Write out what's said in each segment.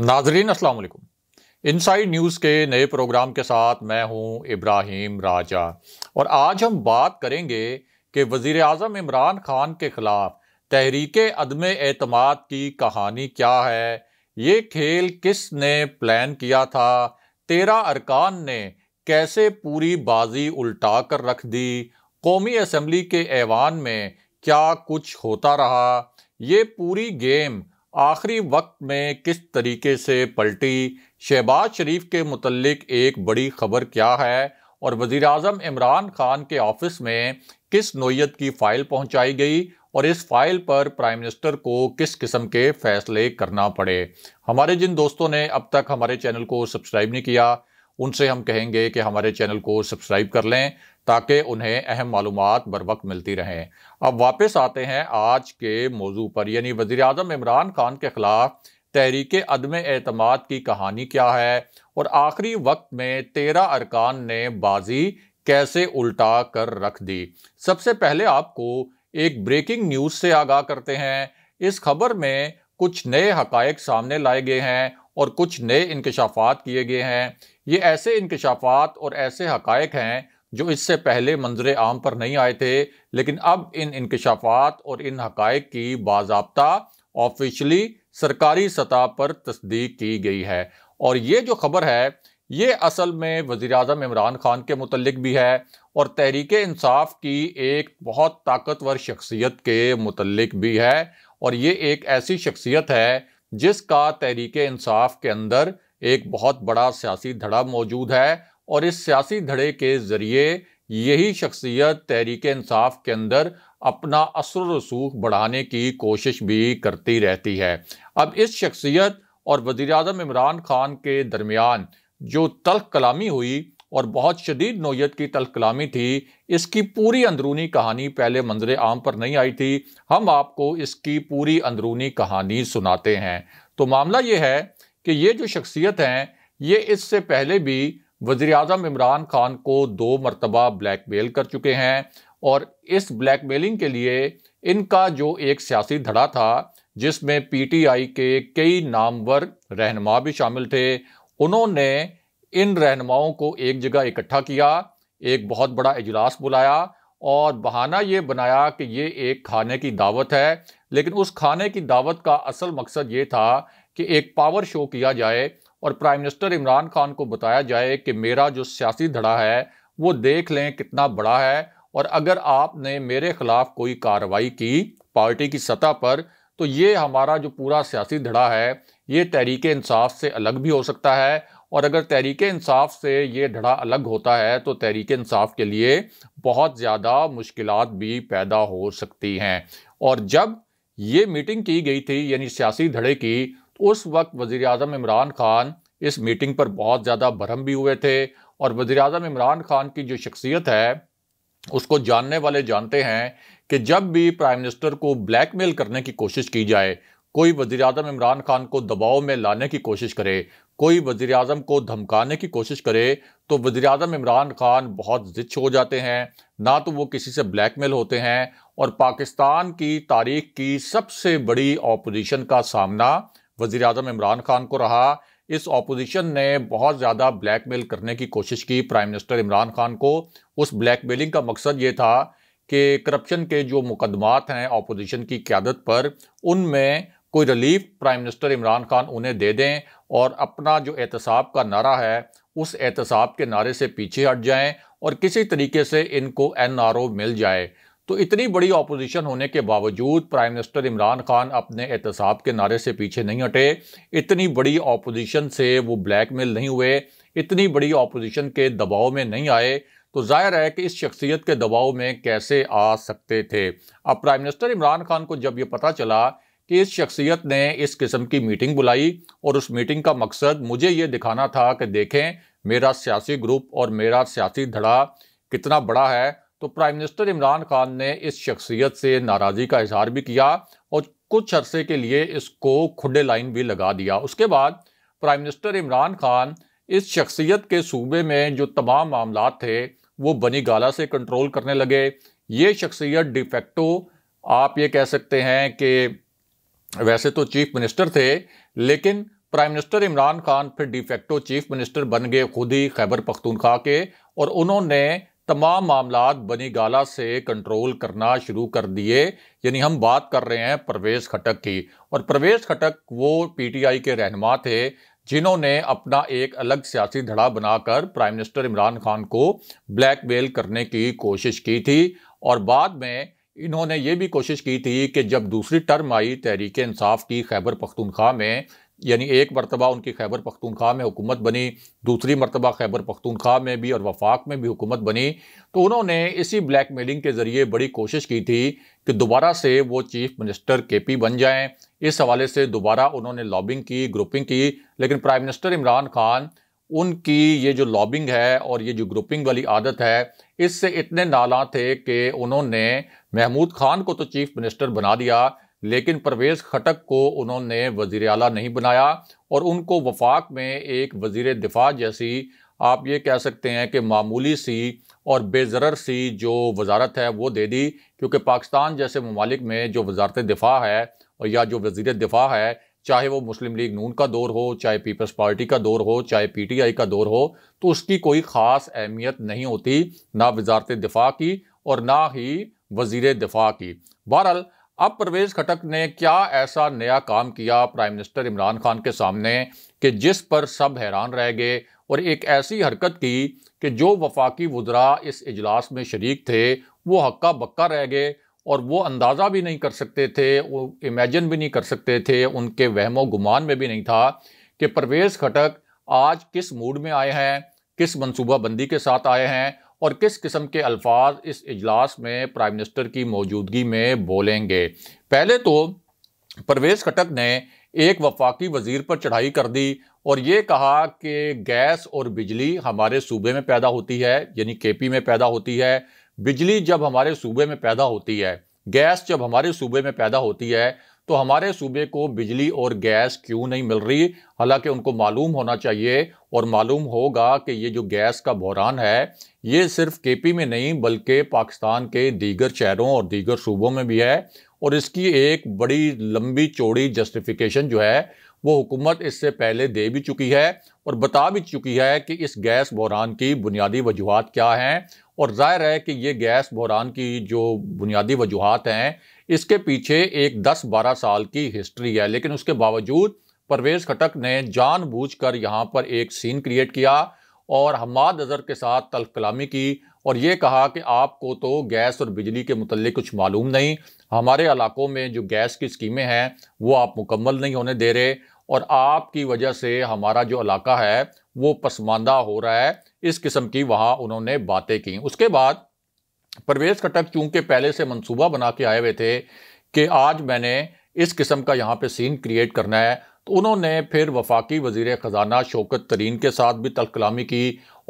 नाजरीन अस्सलाम वालेकुम इनसाइड न्यूज़ के नए प्रोग्राम के साथ मैं हूं इब्राहिम राजा और आज हम बात करेंगे कि वज़ी अजम इमरान खान के ख़िलाफ़ तहरीक अदम अतमाद की कहानी क्या है ये खेल किसने प्लान किया था तेरह अरकान ने कैसे पूरी बाजी उल्टा कर रख दी कौमी असम्बली के ऐवान में क्या कुछ होता रहा ये पूरी गेम आखिरी वक्त में किस तरीके से पलटी शहबाज शरीफ के मुतलक एक बड़ी खबर क्या है और वजीर अजम इमरान खान के ऑफिस में किस नोयत की फाइल पहुंचाई गई और इस फाइल पर प्राइम मिनिस्टर को किस किस्म के फैसले करना पड़े हमारे जिन दोस्तों ने अब तक हमारे चैनल को सब्सक्राइब नहीं किया उनसे हम कहेंगे कि हमारे चैनल को सब्सक्राइब कर लें ताकि उन्हें अहम मालूम बर वक्त मिलती रहें अब वापस आते हैं आज के मौजू पर यानी वज़ी अजम इमरान खान के ख़िलाफ़ तहरीक अदम अतमाद की कहानी क्या है और आखिरी वक्त में तेरह अरकान ने बाजी कैसे उल्टा कर रख दी सबसे पहले आपको एक ब्रेकिंग न्यूज़ से आगाह करते हैं इस खबर में कुछ नए हकायक सामने लाए गए हैं और कुछ नए इंकशाफात किए गए हैं ये ऐसे इंकशाफात और ऐसे हकायक हैं जो इससे पहले मंजर आम पर नहीं आए थे लेकिन अब इन इनकशाफात और इन हक़ की बाबा ऑफिशली सरकारी सतह पर तस्दीक की गई है और ये जो खबर है ये असल में वज़ी अजम इमरान खान के मतलब भी है और तहरीक इंसाफ की एक बहुत ताकतवर शख्सियत के मतलब भी है और ये एक ऐसी शख्सियत है जिसका तहरीक इंसाफ के अंदर एक बहुत बड़ा सियासी धड़ा मौजूद है और इस सियासी धड़े के ज़रिए यही शख्सियत तहरीक इंसाफ के अंदर अपना असर रसूख बढ़ाने की कोशिश भी करती रहती है अब इस शख्सियत और वज़ी अजम इमरान खान के दरमियान जो तल्ख कलामी हुई और बहुत शदीद नोयत की तल्ख कलामी थी इसकी पूरी अंदरूनी कहानी पहले मंजर आम पर नहीं आई थी हम आपको इसकी पूरी अंदरूनी कहानी सुनाते हैं तो मामला ये है कि ये जो शख्सियत हैं ये इससे पहले भी वजी अजम इमरान खान को दो मरतबा ब्लैक मेल कर चुके हैं और इस ब्लैक मेलिंग के लिए इनका जो एक सियासी धड़ा था जिसमें पी टी आई के कई नामवर रहनमा भी शामिल थे उन्होंने इन रहनुमाओं को एक जगह इकट्ठा किया एक बहुत बड़ा इजलास बुलाया और बहाना ये बनाया कि ये एक खाने की दावत है लेकिन उस खाने की दावत का असल मकसद ये था कि एक पावर शो किया जाए और प्राइम मिनिस्टर इमरान खान को बताया जाए कि मेरा जो सियासी धड़ा है वो देख लें कितना बड़ा है और अगर आपने मेरे खिलाफ कोई कार्रवाई की पार्टी की सतह पर तो ये हमारा जो पूरा सियासी धड़ा है ये तहरीक इंसाफ से अलग भी हो सकता है और अगर तहरीक इंसाफ से ये धड़ा अलग होता है तो तहरीक इंसाफ के लिए बहुत ज़्यादा मुश्किल भी पैदा हो सकती हैं और जब ये मीटिंग की गई थी यानी सियासी धड़े की उस वक्त वजीर अजम इमरान खान इस मीटिंग पर बहुत ज़्यादा भरम भी हुए थे और वजी अजम इमरान खान की जो शख्सियत है उसको जानने वाले जानते हैं कि जब भी प्राइम मिनिस्टर को ब्लैकमेल करने की कोशिश की जाए कोई वजी अजम इमरान खान को दबाव में लाने की कोशिश करे कोई वजी अजम को धमकाने की कोशिश करे तो वजी अजम इमरान खान बहुत जिच हो जाते हैं ना तो वो किसी से ब्लैकमेल होते हैं और पाकिस्तान की तारीख की सबसे बड़ी अपोजिशन का सामना वजीर अजम इमरान खान को रहा इस ऑपोजिशन ने बहुत ज़्यादा ब्लैकमेल करने की कोशिश की प्राइम मिनिस्टर इमरान खान को उस ब्लैकमेलिंग का मकसद ये था कि करप्शन के जो मुकदमात हैं ऑपोजिशन की क्यादत पर उनमें कोई relief prime minister Imran Khan उन्हें दे दें और अपना जो एहतसाब का नारा है उस एहतसाब के नारे से पीछे हट जाएं और किसी तरीके से इनको एन आर ओ मिल जाए तो इतनी बड़ी ऑपोजिशन होने के बावजूद प्राइम मिनिस्टर इमरान खान अपने एहतसाब के नारे से पीछे नहीं हटे इतनी बड़ी ऑपोजिशन से वो ब्लैकमेल नहीं हुए इतनी बड़ी ऑपोजिशन के दबाव में नहीं आए तो जाहिर है कि इस शख्सियत के दबाव में कैसे आ सकते थे अब प्राइम मिनिस्टर इमरान खान को जब ये पता चला कि इस शख्सियत ने इस किस्म की मीटिंग बुलाई और उस मीटिंग का मकसद मुझे ये दिखाना था कि देखें मेरा सियासी ग्रुप और मेरा सियासी धड़ा कितना बड़ा है तो प्राइम मिनिस्टर इमरान खान ने इस शख्सियत से नाराज़गी का इजहार भी किया और कुछ अरसे के लिए इसको खुडे लाइन भी लगा दिया उसके बाद प्राइम मिनिस्टर इमरान खान इस शख्सियत के सूबे में जो तमाम मामला थे वो बनी गाला से कंट्रोल करने लगे ये शख्सियत डिफेक्टो आप ये कह सकते हैं कि वैसे तो चीफ मिनिस्टर थे लेकिन प्राइम मिनिस्टर इमरान खान फिर डिफेक्टो चीफ मिनिस्टर बन गए खुद ही खैबर पख्तूनख्वा के और उन्होंने तमाम मामला बनी गाला से कंट्रोल करना शुरू कर दिए यानी हम बात कर रहे हैं प्रवेश खटक की और प्रवेश खटक वो पीटीआई के रहनमा थे जिन्होंने अपना एक अलग सियासी धड़ा बनाकर प्राइम मिनिस्टर इमरान खान को ब्लैकमेल करने की कोशिश की थी और बाद में इन्होंने ये भी कोशिश की थी कि जब दूसरी टर्म आई तहरीक इंसाफ की खैबर पख्तूनख्वा में यानी एक मरतबा उनकी खैबर पख्तूनख्वा में हुकूमत बनी दूसरी मरतबा खैबर पख्तूनख्वा में भी और वफाक में भी हुकूमत बनी तो उन्होंने इसी ब्लैक मेलिंग के ज़रिए बड़ी कोशिश की थी कि दोबारा से वो चीफ मिनिस्टर के पी बन जाएँ इस हवाले से दोबारा उन्होंने लॉबिंग की ग्रुपिंग की लेकिन प्राइम मिनिस्टर इमरान खान उनकी ये जो लॉबिंग है और ये जो ग्रुपिंग वाली आदत है इससे इतने नाला थे कि उन्होंने महमूद खान को तो चीफ मिनिस्टर बना दिया लेकिन परवेज़ खटक को उन्होंने वज़ी अला नहीं बनाया और उनको वफाक में एक वज़ी दिफा जैसी आप ये कह सकते हैं कि मामूली सी और बेज़र सी जो वजारत है वो दे दी क्योंकि पाकिस्तान जैसे ममालिक में जो वजारत दिफा है और या जो वजीर दिफा है चाहे वो मुस्लिम लीग नून का दौर हो चाहे पीपल्स पार्टी का दौर हो चाहे पीटीआई का दौर हो तो उसकी कोई ख़ास अहमियत नहीं होती ना वजारत दिफा की और ना ही वजीर दिफा की बहरहाल अब परवेज खटक ने क्या ऐसा नया काम किया प्राइम मिनिस्टर इमरान खान के सामने कि जिस पर सब हैरान रह गए और एक ऐसी हरकत की कि जो वफाकी वजरा इस इजलास में शरीक थे वो हक्का बक्का रह गए और वो अंदाज़ा भी नहीं कर सकते थे वो इमेजन भी नहीं कर सकते थे उनके वहमो गुमान में भी नहीं था कि परवेज़ खटक आज किस मूड में आए हैं किस मनसूबाबंदी के साथ आए हैं और किस किस्म के अल्फाज इस इजलास में प्राइम मिनिस्टर की मौजूदगी में बोलेंगे पहले तो परवेज़ खटक ने एक वफाकी वजीर पर चढ़ाई कर दी और ये कहा कि गैस और बिजली हमारे सूबे में पैदा होती है यानी केपी में पैदा होती है बिजली जब हमारे सूबे में पैदा होती है गैस जब हमारे सूबे में पैदा होती है तो हमारे सूबे को बिजली और गैस क्यों नहीं मिल रही हालांकि उनको मालूम होना चाहिए और मालूम होगा कि ये जो गैस का बहरान है ये सिर्फ केपी में नहीं बल्कि पाकिस्तान के दीगर शहरों और दीगर सूबों में भी है और इसकी एक बड़ी लंबी चौड़ी जस्टिफिकेशन जो है वो हुकूमत इससे पहले दे भी चुकी है और बता भी चुकी है कि इस गैस बहरान की बुनियादी वजूहत क्या हैं और जाहिर है कि ये गैस बहरान की जो बुनियादी वजूहत हैं इसके पीछे एक 10-12 साल की हिस्ट्री है लेकिन उसके बावजूद परवेज खटक ने जानबूझकर यहाँ पर एक सीन क्रिएट किया और हमाद अजहर के साथ तल्ख कलामी की और ये कहा कि आपको तो गैस और बिजली के मुतल कुछ मालूम नहीं हमारे इलाकों में जो गैस की स्कीमें हैं वो आप मुकम्मल नहीं होने दे रहे और आपकी वजह से हमारा जो इलाका है वो पसमानदा हो रहा है इस किस्म की वहाँ उन्होंने बातें की उसके बाद परवेज कटक चूंकि पहले से मंसूबा बना के आए हुए थे कि आज मैंने इस किस्म का यहाँ पे सीन क्रिएट करना है तो उन्होंने फिर वफाकी वजीर ख़जाना शौकत तरीन के साथ भी तलकलामी की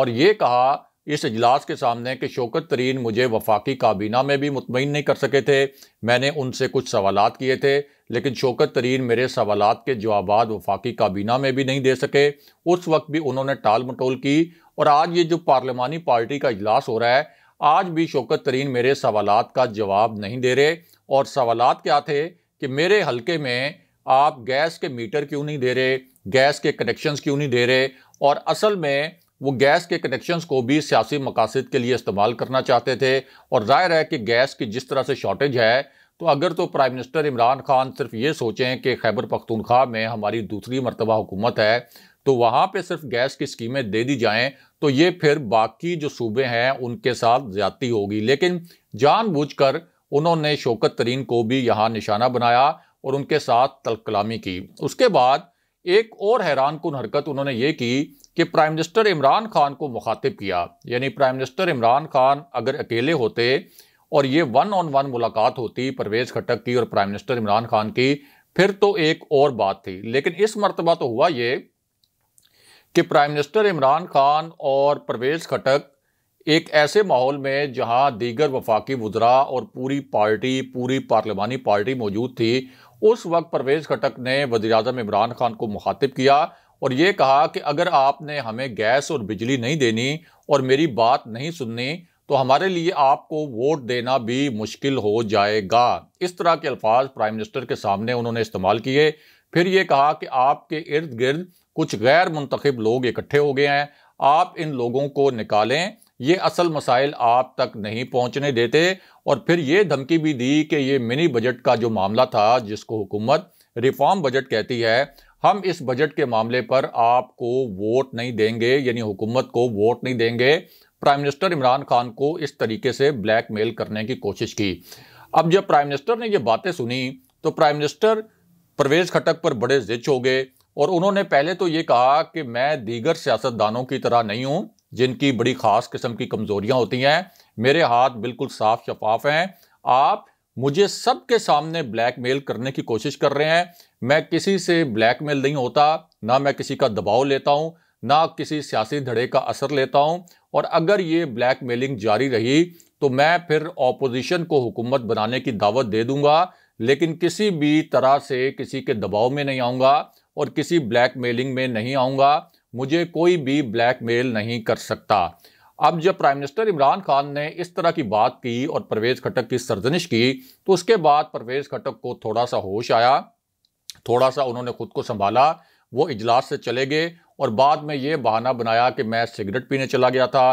और ये कहा इस अजलास के सामने कि शौकत तरीन मुझे वफाकी काबीना में भी मुतमिन नहीं कर सके थे मैंने उनसे कुछ सवाल किए थे लेकिन शौकत तरीन मेरे सवाल के जवाब वफाकी काबीना में भी नहीं दे सके उस वक्त भी उन्होंने टाल मटोल की और आज ये जो पार्लिमानी पार्टी का अजलास हो रहा है आज भी शौकत तरीन मेरे सवाल का जवाब नहीं दे रहे और सवाल क्या थे कि मेरे हल्के में आप गैस के मीटर क्यों नहीं दे रहे गैस के कनेक्शंस क्यों नहीं दे रहे और असल में वो गैस के कनेक्शंस को भी सियासी मकासद के लिए इस्तेमाल करना चाहते थे और जाहिर है कि गैस की जिस तरह से शॉर्टेज है तो अगर तो प्राइम मिनिस्टर इमरान खान सिर्फ ये सोचें कि खैबर पख्तूनख्वा में हमारी दूसरी मरतबा हुकूमत है तो वहाँ पर सिर्फ गैस की स्कीमें दे दी जाएँ तो ये फिर बाकी जो सूबे हैं उनके साथ ज्यादा होगी लेकिन जानबूझकर उन्होंने शौकत तरीन को भी यहाँ निशाना बनाया और उनके साथ तलकलामी की उसके बाद एक और हैरान कन हरकत उन्होंने ये की कि प्राइम मिनिस्टर इमरान खान को मुखातिब किया यानी प्राइम मिनिस्टर इमरान खान अगर अकेले होते और ये वन ऑन वन मुलाकात होती परवेज खटक की और प्राइम मिनिस्टर इमरान खान की फिर तो एक और बात थी लेकिन इस मरतबा तो हुआ ये कि प्राइम मिनिस्टर इमरान खान और परवेज खटक एक ऐसे माहौल में जहां दीगर वफाकी वजरा और पूरी पार्टी पूरी पार्लिमानी पार्टी मौजूद थी उस वक्त परवेज खटक ने वजी अजम इमरान खान को मुखातिब किया और ये कहा कि अगर आपने हमें गैस और बिजली नहीं देनी और मेरी बात नहीं सुननी तो हमारे लिए आपको वोट देना भी मुश्किल हो जाएगा इस तरह के अल्फाज प्राइम मिनिस्टर के सामने उन्होंने इस्तेमाल किए फिर ये कहा कि आपके इर्द गिर्द कुछ गैर मुंतखब लोग इकट्ठे हो गए हैं आप इन लोगों को निकालें ये असल मसाइल आप तक नहीं पहुंचने देते और फिर ये धमकी भी दी कि ये मिनी बजट का जो मामला था जिसको हुकूमत रिफॉर्म बजट कहती है हम इस बजट के मामले पर आपको वोट नहीं देंगे यानी हुकूमत को वोट नहीं देंगे प्राइम मिनिस्टर इमरान खान को इस तरीके से ब्लैकमेल करने की कोशिश की अब जब प्राइम मिनिस्टर ने ये बातें सुनी तो प्राइम मिनिस्टर परवेज़ खटक पर बड़े जिच हो गए और उन्होंने पहले तो ये कहा कि मैं दीगर सियासतदानों की तरह नहीं हूँ जिनकी बड़ी ख़ास किस्म की कमज़ोरियाँ होती हैं मेरे हाथ बिल्कुल साफ शफाफ हैं आप मुझे सबके सामने ब्लैकमेल करने की कोशिश कर रहे हैं मैं किसी से ब्लैकमेल नहीं होता ना मैं किसी का दबाव लेता हूँ ना किसी सियासी धड़े का असर लेता हूँ और अगर ये मेलिंग जारी रही तो मैं फिर ऑपोजिशन को हुकूमत बनाने की दावत दे दूंगा लेकिन किसी भी तरह से किसी के दबाव में नहीं आऊँगा और किसी ब्लैक मेलिंग में नहीं आऊँगा मुझे कोई भी ब्लैक मेल नहीं कर सकता अब जब प्राइम मिनिस्टर इमरान खान ने इस तरह की बात की और परवेज़ खटक की सरजनिश की तो उसके बाद परवेज़ खटक को थोड़ा सा होश आया थोड़ा सा उन्होंने खुद को संभाला वो इजलास से चले गए और बाद में ये बहाना बनाया कि मैं सिगरेट पीने चला गया था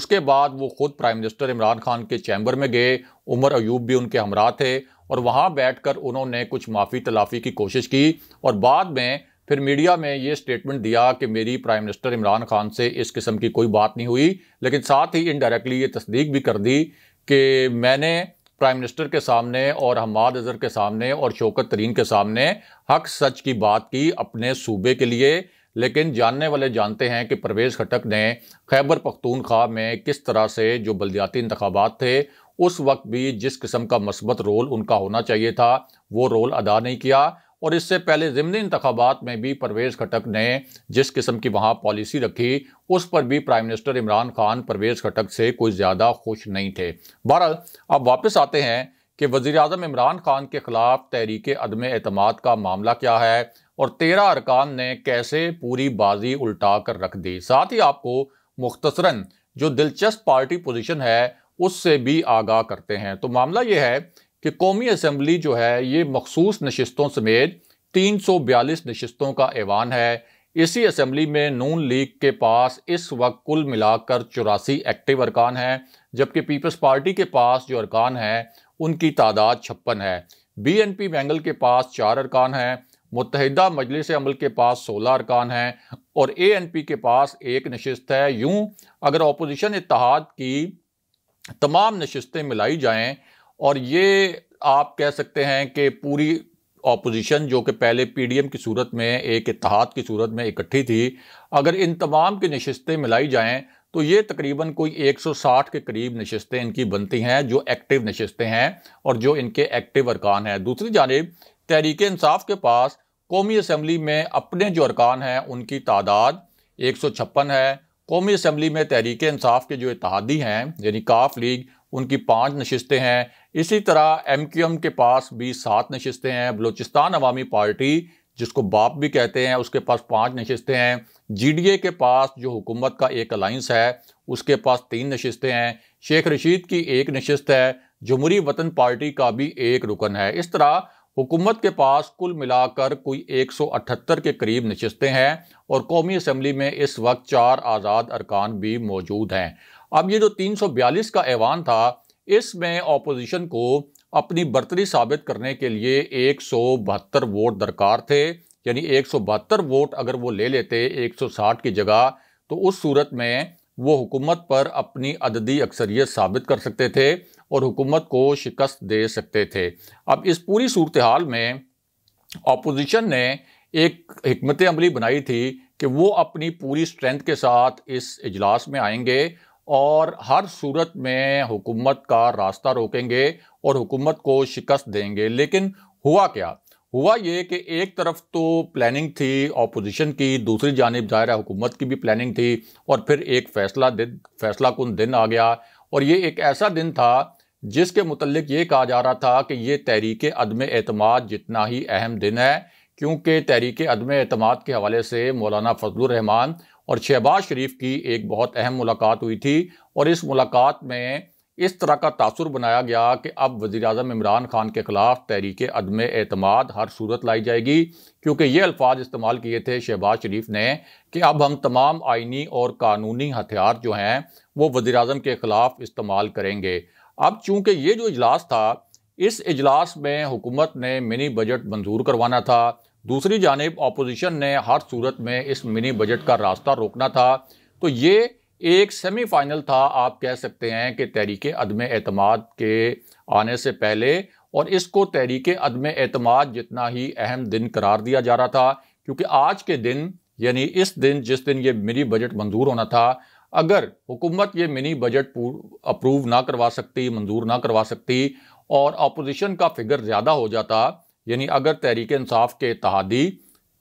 उसके बाद वो खुद प्राइम मिनिस्टर इमरान खान के चैम्बर में गए उमर अयूब भी उनके हमरा थे और वहाँ बैठकर उन्होंने कुछ माफ़ी तलाफ़ी की कोशिश की और बाद में फिर मीडिया में ये स्टेटमेंट दिया कि मेरी प्राइम मिनिस्टर इमरान खान से इस किस्म की कोई बात नहीं हुई लेकिन साथ ही इनडायरेक्टली ये तस्दीक भी कर दी कि मैंने प्राइम मिनिस्टर के सामने और हमाद अजहर के सामने और शौकत तरीन के सामने हक सच की बात की अपने सूबे के लिए लेकिन जानने वाले जानते हैं कि परवेज़ खटक ने खैबर पख्तूनख्वा में किस तरह से जो बलदियाती इंतबात थे उस वक्त भी जिस किस्म का मस्बत रोल उनका होना चाहिए था वो रोल अदा नहीं किया और इससे पहले ज़मनी इंतबात में भी परवेज़ खटक ने जिस किस्म की वहाँ पॉलिसी रखी उस पर भी प्राइम मिनिस्टर इमरान खान परवेज़ खटक से कुछ ज़्यादा खुश नहीं थे बहरहाल अब वापस आते हैं कि वज़ी अजम इमरान खान के ख़िलाफ़ तहरीक अदम अतमाद का मामला क्या है और तेरह अरकान ने कैसे पूरी बाजी उल्टा कर रख दी साथ ही आपको मुख्तसरा जो दिलचस्प पार्टी पोजिशन है उससे भी आगाह करते हैं तो मामला यह है कि कौमी असम्बली जो है ये मखसूस नशस्तों समेत तीन सौ बयालीस नशस्तों का ऐवान है इसी असम्बली में नून लीग के पास इस वक्त कुल मिलाकर चौरासी एक्टिव अरकान हैं जबकि पीपल्स पार्टी के पास जो अरकान हैं उनकी तादाद छप्पन है बी एन पी बेंगल के पास चार अरकान हैं मुतहदा मजलिस अमल के पास सोलह अरकान हैं और ए एन पी के पास एक नशस्त है यूँ अगर अपोजिशन इतिहाद की तमाम नशस्तें मिलाई जाएँ और ये आप कह सकते हैं कि पूरी ऑपोजिशन जो कि पहले पीडीएम की सूरत में एक इतिहाद की सूरत में इकट्ठी थी अगर इन तमाम की नशस्तें मिलाई जाएं तो ये तकरीबन कोई 160 के करीब नशस्तें इनकी बनती हैं जो एक्टिव नशस्तें हैं और जो इनके एक्टिव अरकान हैं दूसरी जानब तहरीक इंसाफ के पास कौमी असम्बली में अपने जो अरकान हैं उनकी तादाद एक है कौमी असम्बली में तहरीक इंसाफ के जो इतिहादी हैं यानी काफ लीग उनकी पाँच नशस्तें हैं इसी तरह एम क्यू एम के पास भी सात नशस्तें हैं बलूचिस्तान अवामी पार्टी जिसको बाप भी कहते हैं उसके पास पाँच नशस्तें हैं जी डी ए के पास जो हुकूमत का एक अलाइंस है उसके पास तीन नशस्तें हैं शेख रशीद की एक नशस्त है जमहूरी वतन पार्टी का भी एक रुकन है इस तरह हुकूमत के पास कुल मिलाकर कोई 178 के करीब नशस्तें हैं और कौमी असम्बली में इस वक्त चार आज़ाद अरकान भी मौजूद हैं अब ये जो 342 का ऐवान था इसमें ऑपोजिशन को अपनी बर्तरी साबित करने के लिए एक वोट दरकार थे यानी एक वोट अगर वो ले लेते 160 की जगह तो उस सूरत में वो हुकूमत पर अपनी अददी अक्सरियत साबित कर सकते थे और हुकूमत को शिकस्त दे सकते थे अब इस पूरी सूरत हाल में अपोजिशन ने एक हमत अमली बनाई थी कि वो अपनी पूरी स्ट्रेंथ के साथ इस इजलास में आएंगे और हर सूरत में हुकूमत का रास्ता रोकेंगे और हुकूमत को शिकस्त देंगे लेकिन हुआ क्या हुआ ये कि एक तरफ तो प्लानिंग थी अपोजिशन की दूसरी जानब ज़ाहिर है हुकूमत की भी प्लानिंग थी और फिर एक फ़ैसला दिन फैसला कन दिन आ गया और ये एक ऐसा दिन था जिसके मतलब ये कहा जा रहा था कि ये तहरीक अदम अतमाद जितना ही अहम दिन है क्योंकि तहरीक अदम अतमाद के हवाले से मौलाना फजलरहमान और शहबाज शरीफ की एक बहुत अहम मुलाकात हुई थी और इस मुलाकात में इस तरह का तासर बनाया गया कि अब वज़ी अजम इमरान खान के ख़िलाफ़ तहरीक अदम अतमाद हर सूरत लाई जाएगी क्योंकि ये अल्फाज इस्तेमाल किए थे शहबाज शरीफ ने कि अब हम तमाम आइनी और कानूनी हथियार जो हैं वो वज़ी अजम के ख़िलाफ़ इस्तेमाल करेंगे अब चूँकि ये जो इजलास था इस इजलास में हुकूमत ने मिनी बजट मंजूर करवाना था दूसरी जानब अपोजिशन ने हर सूरत में इस मिनी बजट का रास्ता रोकना था तो ये एक सेमीफाइनल था आप कह सकते हैं कि तहरीक अदम अतमाद के आने से पहले और इसको तहरीक अदम अतमाद जितना ही अहम दिन करार दिया जा रहा था क्योंकि आज के दिन यानी इस दिन जिस दिन ये मिनी बजट मंजूर होना था अगर हुकूमत ये मिनी बजट अप्रूव ना करवा सकती मंजूर ना करवा सकती और अपोजिशन का फिगर ज़्यादा हो जाता यानी अगर तहरीक इंसाफ के इतिहादी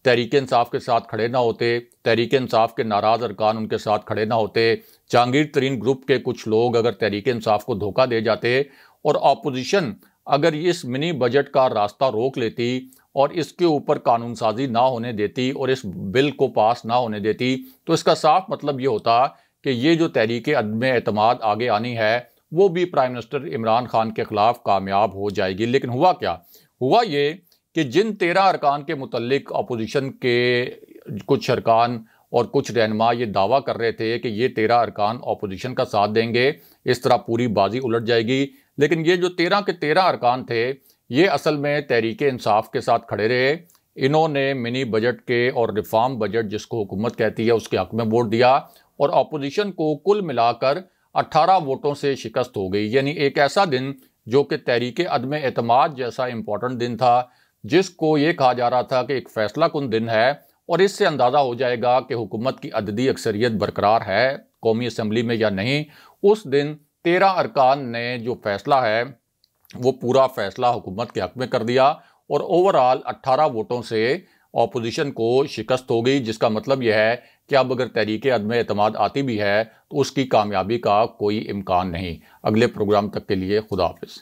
तहरीक इंसाफ के साथ खड़े ना होते तहरीक इंसाफ के नाराज़ अरकान उनके साथ खड़े ना होते जहांगीर तरीन ग्रुप के कुछ लोग अगर तहरीक इंसाफ को धोखा दे जाते और अपोजिशन अगर इस मिनी बजट का रास्ता रोक लेती और इसके ऊपर कानून साजी ना होने देती और इस बिल को पास ना होने देती तो इसका साफ मतलब ये होता कि ये जो तहरीक अदम अतमाद आगे आनी है वो भी प्राइम मिनिस्टर इमरान खान के ख़िलाफ़ कामयाब हो जाएगी लेकिन हुआ क्या हुआ ये कि जिन तेरह अरकान के मुतलक अपोजिशन के कुछ अरकान और कुछ रहनमा ये दावा कर रहे थे कि ये तेरह अरकान अपोजिशन का साथ देंगे इस तरह पूरी बाजी उलट जाएगी लेकिन ये जो तेरह के तेरह अरकान थे ये असल में तहरीक इंसाफ के साथ खड़े रहे इन्होंने मिनी बजट के और रिफॉर्म बजट जिसको हुकूमत कहती है उसके हक में वोट दिया और अपोजिशन को कुल मिलाकर 18 वोटों से शिकस्त हो गई यानी एक ऐसा दिन जो कि तहरीक अदम अतमाद जैसा इम्पोर्टेंट दिन था जिसको ये कहा जा रहा था कि एक फैसला कन दिन है और इससे अंदाज़ा हो जाएगा कि हुकूमत की अददी अक्सरियत बरकरार है कौमी असम्बली में या नहीं उस दिन तेरह अरकान ने जो फैसला है वो पूरा फैसला हुकूमत के हक में कर दिया और ओवरऑल अट्ठारह वोटों से अपोजिशन को शिकस्त हो गई जिसका मतलब यह है कि अब अगर तहरीक अदम अतमाद आती भी है तो उसकी कामयाबी का कोई इम्कान नहीं अगले प्रोग्राम तक के लिए खुदा हाफिज़